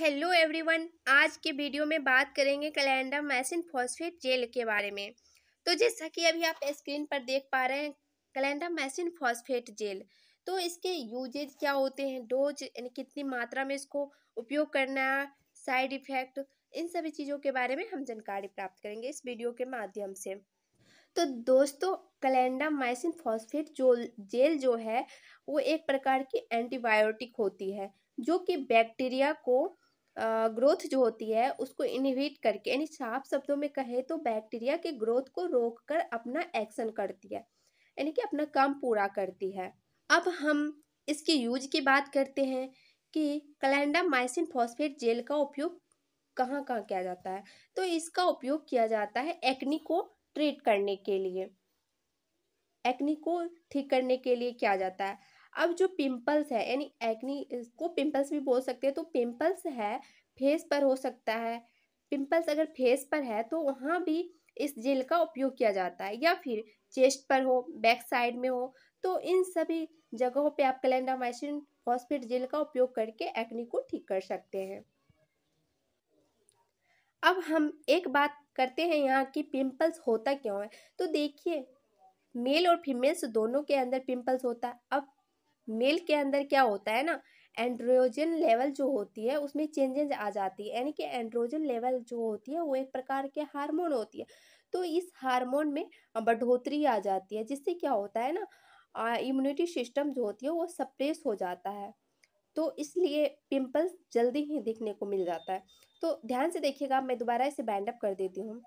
Hello everyone आज के video में बात करेंगे कैलेंडर मैसिन फॉस्फेट जेल के बारे में तो जैसा कि अभी आप स्क्रीन पर देख पा रहे हैं कैलेंडर मैसिन फॉस्फेट जेल तो इसके यूजेज क्या होते हैं डोज यानी कितनी मात्रा में इसको उपयोग करना साइड इफेक्ट इन सभी चीज़ों के बारे में हम जानकारी प्राप्त करेंगे इस वीडियो के माध्यम से तो दोस्तों कैलेंडा माइसिन फॉस्फेट जो जेल जो है वो एक प्रकार की एंटीबायोटिक होती है जो कि बैक्टीरिया को ग्रोथ जो होती है उसको इनहिबिट करके यानी साफ शब्दों में कहे तो बैक्टीरिया के ग्रोथ को रोक कर अपना एक्शन करती है यानी कि अपना काम पूरा करती है अब हम इसके यूज की बात करते हैं कि कलेंडा माइसिन फॉस्फेट जेल का उपयोग कहाँ कहाँ किया जाता है तो इसका उपयोग किया जाता है एक्नी को ट्रीट करने के लिए एक्नी को ठीक करने के लिए किया जाता है अब जो पिंपल्स है यानी एक्नी इसको पिंपल्स भी बोल सकते हैं तो पिंपल्स है फेस पर हो सकता है पिंपल्स अगर फेस पर है तो वहाँ भी इस जेल का उपयोग किया जाता है या फिर चेस्ट पर हो बैक साइड में हो तो इन सभी जगहों पे आप कैलेंडामाइसिन फॉस्फेट जेल का उपयोग करके एक्नी को ठीक कर सकते हैं अब हम एक बात करते हैं यहाँ की पिंपल्स होता क्यों है तो देखिए मेल और फीमेल्स दोनों के अंदर पिंपल्स होता है अब मिल्क के अंदर क्या होता है ना एंड्रोजन लेवल जो होती है उसमें चेंजेज आ जाती है यानी कि एंड्रोजन लेवल जो होती है वो एक प्रकार के हार्मोन होती है तो इस हार्मोन में बढ़ोतरी आ जाती है जिससे क्या होता है ना इम्यूनिटी सिस्टम जो होती है वो सप्रेस हो जाता है तो इसलिए पिंपल्स जल्दी ही दिखने को मिल जाता है तो ध्यान से देखिएगा मैं दोबारा इसे बैंडअप कर देती हूँ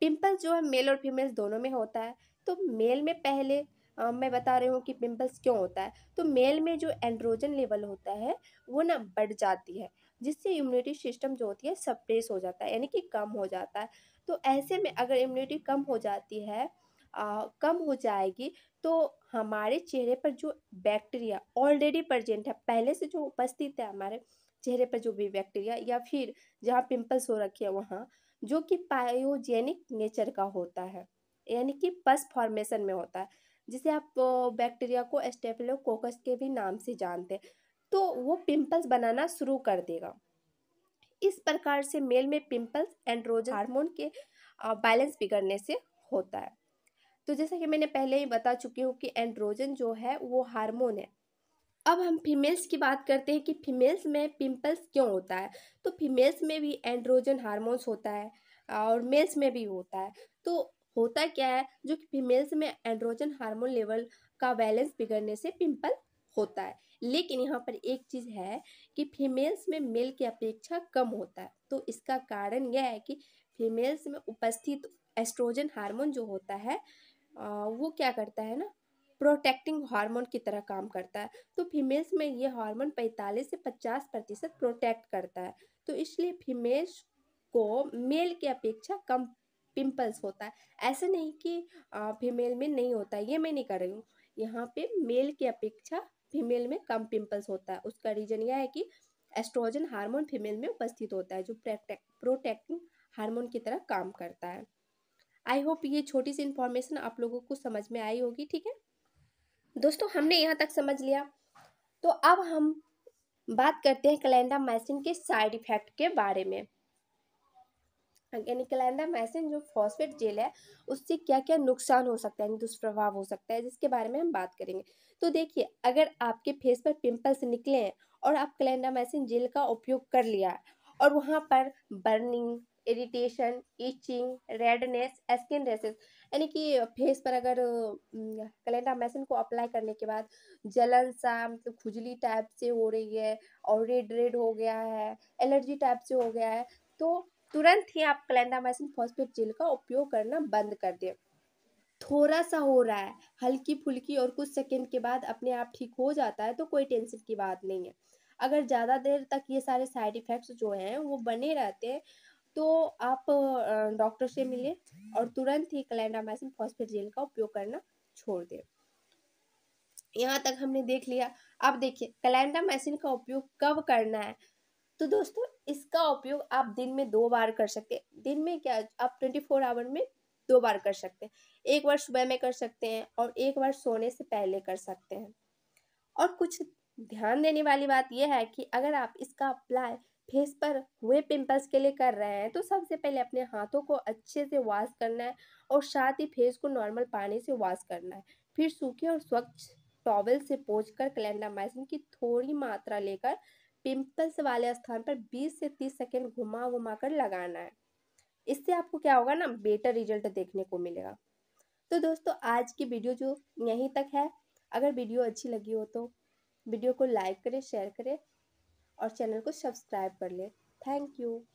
पिंपल्स जो है मेल और फीमेल दोनों में होता है तो मेल में पहले मैं बता रही हूँ कि पिंपल्स क्यों होता है तो मेल में जो एंड्रोजन लेवल होता है वो ना बढ़ जाती है जिससे इम्यूनिटी सिस्टम जो होती है सप्रेस हो जाता है यानी कि कम हो जाता है तो ऐसे में अगर इम्यूनिटी कम हो जाती है आ, कम हो जाएगी तो हमारे चेहरे पर जो बैक्टीरिया ऑलरेडी प्रजेंट है पहले से जो उपस्थित है हमारे चेहरे पर जो भी बैक्टीरिया या फिर जहाँ पिंपल्स हो रखे हैं वहाँ जो कि पायोजेनिक नेचर का होता है यानी कि पस फॉर्मेशन में होता है जिसे आप बैक्टीरिया को एस्टेफिलोकोकस के भी नाम से जानते हैं तो वो पिंपल्स बनाना शुरू कर देगा इस प्रकार से मेल में पिंपल्स एंड्रोजन हाँ। हार्मोन के बैलेंस बिगड़ने से होता है तो जैसा कि मैंने पहले ही बता चुकी हूँ कि एंड्रोजन जो है वो हार्मोन है अब हम फीमेल्स की बात करते हैं कि फीमेल्स में पिंपल्स क्यों होता है तो फीमेल्स में भी एंड्रोजन हार्मोन्स होता है और मेल्स में भी होता है तो होता क्या है जो कि फीमेल्स में एंड्रोजन हार्मोन लेवल का बैलेंस बिगड़ने से पिंपल होता है लेकिन यहाँ पर एक चीज़ है कि फीमेल्स में मेल की अपेक्षा कम होता है तो इसका कारण यह है कि फीमेल्स में उपस्थित एस्ट्रोजन हार्मोन जो होता है वो क्या करता है ना प्रोटेक्टिंग हार्मोन की तरह काम करता है तो फीमेल्स में ये हार्मोन 45 से 50 प्रतिशत प्रोटेक्ट करता है तो इसलिए फीमेल्स को मेल की अपेक्षा कम पिंपल्स होता है ऐसे नहीं कि फीमेल में नहीं होता है ये मैं नहीं कर रही हूँ यहाँ पे मेल की अपेक्षा फीमेल में कम पिंपल्स होता है उसका रीज़न यह है कि एस्ट्रोजन हार्मोन फीमेल में उपस्थित होता है जो प्रोटेक्टिंग हार्मोन की तरह काम करता है आई होप ये छोटी सी इन्फॉर्मेशन आप लोगों को समझ में आई होगी ठीक है दोस्तों हमने यहाँ तक समझ लिया तो अब हम बात करते हैं कैलेंडा माइसिन के साइड इफेक्ट के बारे में ऑर्गेनिक मैसिन जो फॉस्फेट जेल है उससे क्या क्या नुकसान हो सकता है दुष्प्रभाव हो सकता है जिसके बारे में हम बात करेंगे तो देखिए अगर आपके फेस पर पिंपल्स निकले हैं और आप कलेंडा मैसिन जेल का उपयोग कर लिया है और वहाँ पर burning irritation itching redness skin rashes यानी कि फेस पर अगर कलेंडा मैसिन को अप्लाई करने के बाद जलन सा मतलब तो खुजली टाइप से हो रही है और रेड रेड हो गया है एलर्जी टाइप से हो गया है तो तुरंत ही आप क्लैंडामाइसिन फॉस्फेट जेल का उपयोग करना बंद कर दें थोड़ा सा हो रहा है हल्की फुल्की और कुछ सेकंड के बाद अपने आप ठीक हो जाता है तो कोई टेंशन की बात नहीं है अगर ज़्यादा देर तक ये सारे साइड इफ़ेक्ट्स जो हैं वो बने रहते हैं तो आप डॉक्टर से मिलें और तुरंत ही क्लैंडामाइसिन फॉस्फेट जेल का उपयोग करना छोड़ दें यहाँ तक हमने देख लिया अब देखिए क्लैंडामाइसिन का उपयोग कब करना है तो दोस्तों इसका उपयोग आप दिन में दो बार कर सकते हैं दिन में क्या आप ट्वेंटी फोर आवर में दो बार कर सकते हैं एक बार सुबह में कर सकते हैं और एक बार सोने से पहले कर सकते हैं और कुछ ध्यान देने वाली बात यह है कि अगर आप इसका अप्लाई फेस पर हुए पिंपल्स के लिए कर रहे हैं तो सबसे पहले अपने हाथों को अच्छे से वॉश करना है और साथ ही फेस को नॉर्मल पानी से वॉश करना है फिर सूखे और स्वच्छ टॉवल से पोंछ कर की थोड़ी मात्रा लेकर पिंपल्स वाले स्थान पर 20 से 30 सेकेंड घुमा घुमा कर लगाना है इससे आपको क्या होगा ना बेटर रिजल्ट देखने को मिलेगा तो दोस्तों आज की वीडियो जो यहीं तक है अगर वीडियो अच्छी लगी हो तो वीडियो को लाइक करें शेयर करें और चैनल को सब्सक्राइब कर लें थैंक यू